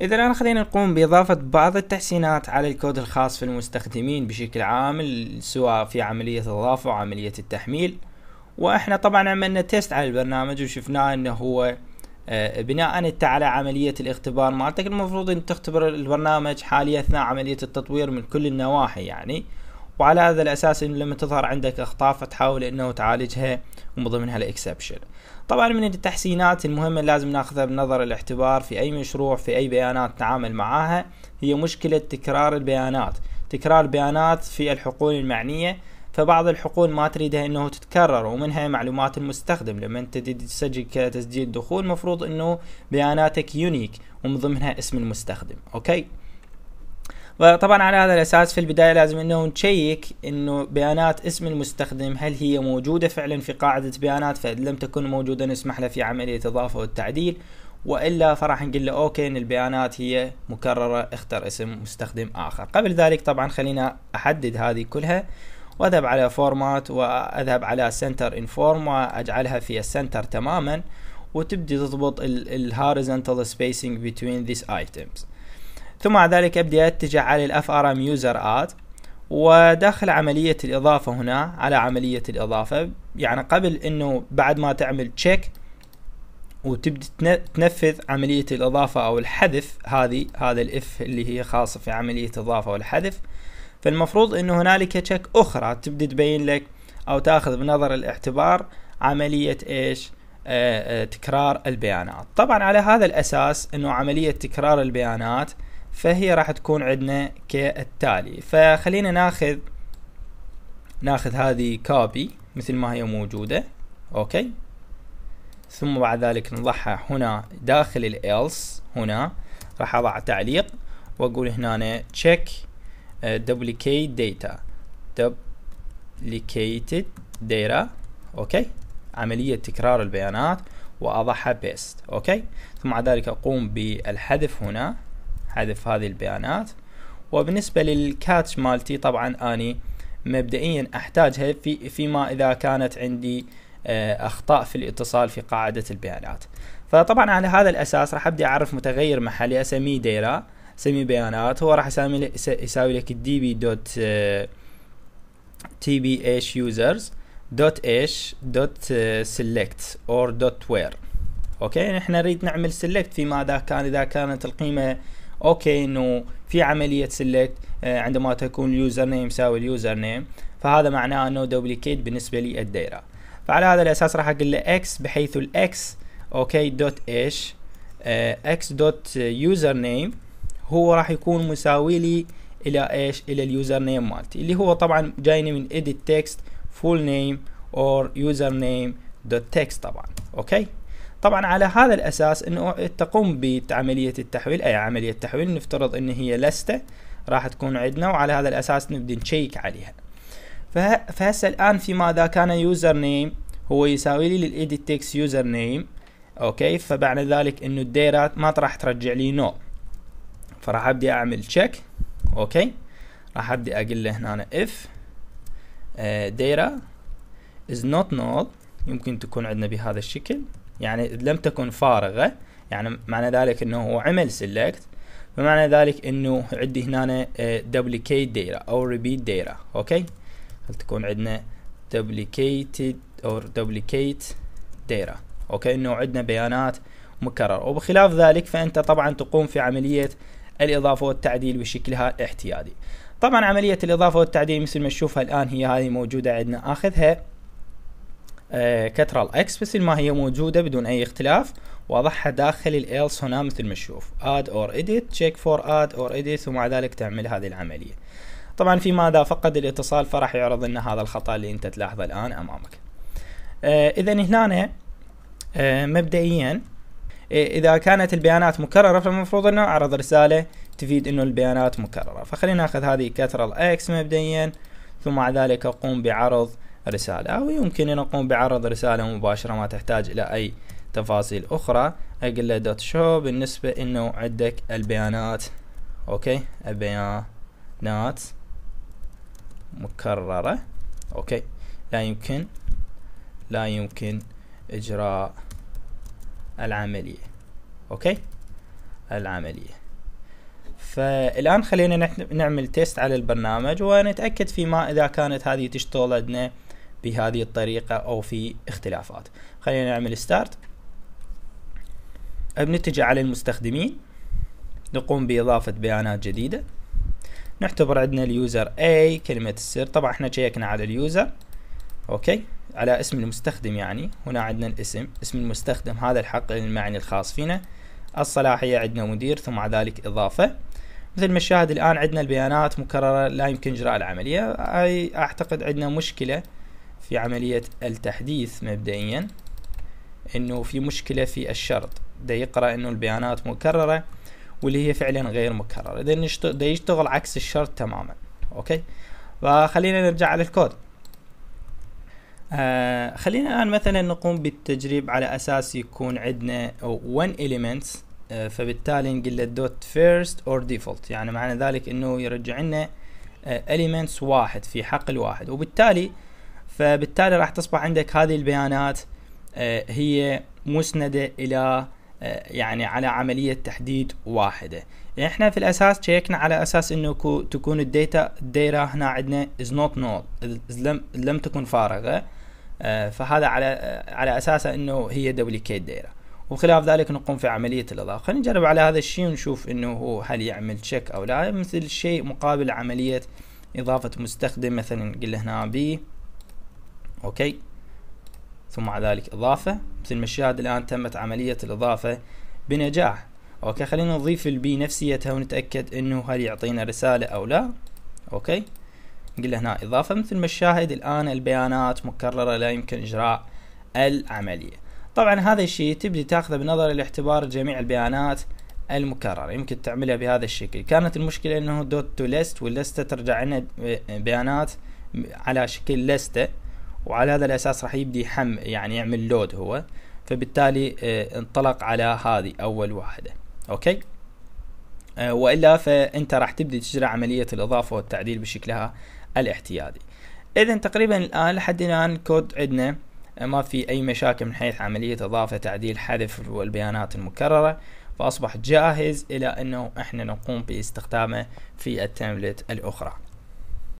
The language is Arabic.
إذا الآن خلينا نقوم بإضافة بعض التحسينات على الكود الخاص في المستخدمين بشكل عام سواء في عملية الإضافة أو عملية التحميل وإحنا طبعا عملنا تيست على البرنامج وشفناه إنه هو آه، بناء انت على عملية الاختبار مالتك المفروض ان تختبر البرنامج حاليا اثناء عملية التطوير من كل النواحي يعني وعلى هذا الاساس انه لما تظهر عندك اخطاء فتحاول انه تعالجها ومن ضمنها الاكسبشن طبعا من التحسينات المهمة لازم ناخذها بنظر الاعتبار في اي مشروع في اي بيانات نتعامل معاها هي مشكلة تكرار البيانات تكرار البيانات في الحقول المعنية فبعض الحقول ما تريدها انه تتكرر ومنها معلومات المستخدم لما انت تسجل كتسجيل دخول مفروض انه بياناتك يونيك ومن ضمنها اسم المستخدم اوكي وطبعا على هذا الاساس في البدايه لازم انه نشيك انه بيانات اسم المستخدم هل هي موجوده فعلا في قاعده بيانات فاذا لم تكن موجوده نسمح له في عمليه اضافه والتعديل والا فراح نقول له اوكي ان البيانات هي مكرره اختر اسم مستخدم اخر قبل ذلك طبعا خلينا احدد هذه كلها واذهب على فورمات واذهب على سنتر انفورم واجعلها في السنتر تماما وتبدي تضبط الهوريزونتال سبيسنج بين ذيس ايتمز ثم بعد ذلك ابدي اتجه على الاف ار ام يوزر اد وداخل عملية الإضافة هنا على عملية الإضافة يعني قبل أنه بعد ما تعمل تشيك وتبدأ تنفذ عملية الإضافة أو الحذف هذه هذا الإف اللي هي خاصة في عملية إضافة والحذف فالمفروض أنه هنالك تشيك أخرى تبدأ تبين لك أو تأخذ بنظر الاعتبار عملية إيش آآ آه، آآ آه، تكرار البيانات طبعا على هذا الأساس أنه عملية تكرار البيانات فهي راح تكون عندنا كالتالي فخلينا ناخذ ناخذ هذه كوبي مثل ما هي موجودة اوكي ثم بعد ذلك نضعها هنا داخل الالس هنا راح اضع تعليق واقول هنا check آه، duplicate data duplicated data اوكي عملية تكرار البيانات واضعها بيست اوكي ثم بعد ذلك اقوم بالحذف هنا حذف هذه البيانات وبالنسبة للكاتش مالتي طبعا اني مبدئيا احتاجها في فيما اذا كانت عندي آه، اخطاء في الاتصال في قاعدة البيانات فطبعا على هذا الاساس راح أبدأ اعرف متغير محلي اسميه ديرا اسميه بيانات هو راح اسمي يساوي لك دي بي دوت تي بي ايش يوزرز دوت ايش دوت سيلكت اور دوت وير اوكي نحن يعني نريد نعمل سيلكت فيما اذا كان اذا كانت القيمه اوكي انه في عمليه سلكت آه، عندما تكون اليوزر نيم يساوي اليوزر نيم فهذا معناه انه دوبليكيت بالنسبه لي الدائره فعلى هذا الاساس راح اقول له اكس بحيث الاكس اوكي دوت ايش اكس دوت يوزر نيم هو راح يكون مساوي لي الى ايش الى اليوزر نيم مالتي اللي هو طبعا جايني من edit text full name or username دوت text طبعا اوكي طبعا على هذا الأساس أنه تقوم بعملية التحويل أي عملية تحويل نفترض أن هي لستة راح تكون عندنا وعلى هذا الأساس نبدأ نشيك عليها فهسه الآن في ماذا كان يوزر نيم هو يساوي لي للإيديت تكست يوزر نيم أوكي فبعد ذلك أنه الديرات ما راح ترجع لي نو فراح أبدي أعمل تشيك أوكي راح أبدي أقول له هنا إف ديرا از نوت نول يمكن تكون عندنا بهذا الشكل يعني لم تكن فارغه يعني معنى ذلك انه هو عمل سيلكت فمعنى ذلك انه عندي هنا دوبليكيت آه، داتا او ريبيت داتا اوكي تكون عندنا duplicated او duplicate data اوكي انه عندنا بيانات مكررة وبخلاف ذلك فانت طبعا تقوم في عملية الاضافة والتعديل بشكلها الاحتيادي طبعا عملية الاضافة والتعديل مثل ما تشوفها الان هي هذه موجودة عندنا اخذها كترال آه، اكس بس هي موجوده بدون اي اختلاف واضعها داخل الالس هنا مثل ما تشوف اد اور اديت تشيك فور اد اور اديت ومع ذلك تعمل هذه العمليه طبعا في ماذا فقد الاتصال فراح يعرض لنا هذا الخطا اللي انت تلاحظه الان امامك آه اذا هنا آه مبدئيا آه اذا كانت البيانات مكرره فالمفروض انه اعرض رساله تفيد انه البيانات مكرره فخلينا ناخذ هذه كترال اكس مبدئيا ثم مع ذلك اقوم بعرض رسالة أو يمكن أن أقوم بعرض رسالة مباشرة ما تحتاج إلى أي تفاصيل أخرى أقول له دوت شو بالنسبة أنه عندك البيانات أوكي البيانات مكررة أوكي لا يمكن لا يمكن إجراء العملية أوكي العملية فالآن خلينا نعمل تيست على البرنامج ونتأكد فيما إذا كانت هذه تشتغل عندنا بهذه الطريقة أو في اختلافات خلينا نعمل ستارت بنتجه على المستخدمين نقوم بإضافة بيانات جديدة نعتبر عندنا اليوزر A كلمة السر طبعا احنا شيكنا على اليوزر اوكي على اسم المستخدم يعني هنا عندنا الاسم اسم المستخدم هذا الحق المعني الخاص فينا الصلاحية عندنا مدير ثم مع ذلك إضافة مثل ما الشاهد الآن عندنا البيانات مكررة لا يمكن إجراء العملية أي أعتقد عندنا مشكلة في عملية التحديث مبدئيا انه في مشكلة في الشرط ده يقرأ انه البيانات مكررة واللي هي فعلا غير مكررة ده يشتغل عكس الشرط تماما اوكي فخلينا نرجع على الكود آه خلينا الان مثلا نقوم بالتجريب على اساس يكون عندنا 1 elements آه فبالتالي نقول له دوت فيرست اور ديفولت يعني معنى ذلك انه يرجع لنا آه elements واحد في حقل واحد وبالتالي فبالتالي راح تصبح عندك هذه البيانات آه، هي مسندة إلى آه، يعني على عملية تحديد واحدة يعني احنا في الاساس شيكنا على اساس انه تكون الديتا الدايره هنا عندنا از نوت نول لم لم تكن فارغه آه، فهذا على على اساس انه هي دوبليكيت دايره وخلاف ذلك نقوم في عمليه الاضافه خلينا نجرب على هذا الشيء ونشوف انه هو هل يعمل تشيك او لا مثل شيء مقابل عمليه اضافه مستخدم مثلا نقول هنا بي اوكي ثم مع ذلك اضافه مثل ما الشاهد الان تمت عمليه الاضافه بنجاح اوكي خلينا نضيف البي نفسيتها ونتاكد انه هل يعطينا رساله او لا اوكي نقول هنا اضافه مثل ما الشاهد الان البيانات مكرره لا يمكن اجراء العمليه طبعا هذا الشيء تبدي تاخذه بنظر الاعتبار جميع البيانات المكررة يمكن تعملها بهذا الشكل كانت المشكلة انه دوت تو ليست واللستة ترجع لنا بيانات على شكل لستة وعلى هذا الأساس راح يبدي حم يعني يعمل لود هو فبالتالي آه، انطلق على هذه أول واحدة أوكي آه، وإلا فأنت راح تبدي تجري عملية الإضافة والتعديل بشكلها الاحتيادي إذا تقريبا الآن لحد الآن الكود عندنا آه، ما في أي مشاكل من حيث عملية إضافة تعديل حذف والبيانات المكررة فأصبح جاهز إلى أنه إحنا نقوم باستخدامه في التمبلت الأخرى